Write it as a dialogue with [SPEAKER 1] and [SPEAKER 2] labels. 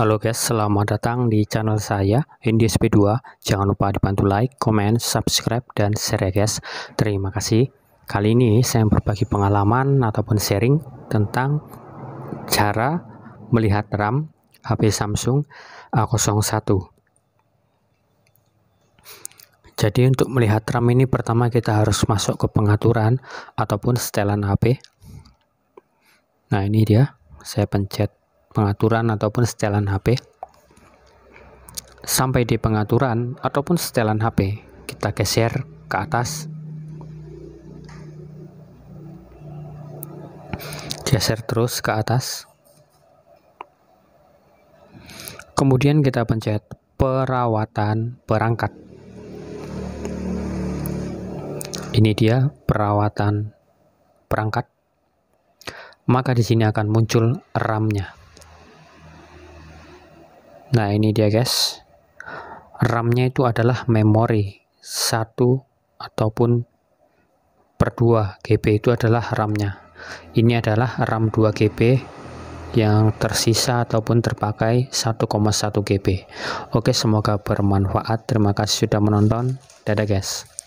[SPEAKER 1] Halo guys, selamat datang di channel saya ndsp 2 Jangan lupa dibantu like, comment, subscribe, dan share ya guys. Terima kasih. Kali ini saya berbagi pengalaman ataupun sharing tentang cara melihat RAM HP Samsung A01. Jadi untuk melihat RAM ini pertama kita harus masuk ke pengaturan ataupun setelan HP. Nah ini dia, saya pencet pengaturan ataupun setelan HP sampai di pengaturan ataupun setelan HP kita geser ke atas geser terus ke atas kemudian kita pencet perawatan perangkat ini dia perawatan perangkat maka di sini akan muncul RAM-nya Nah, ini dia guys. RAM-nya itu adalah memori 1 ataupun per 2 GB itu adalah RAM-nya. Ini adalah RAM 2 GB yang tersisa ataupun terpakai 1,1 GB. Oke, semoga bermanfaat. Terima kasih sudah menonton. Dadah guys.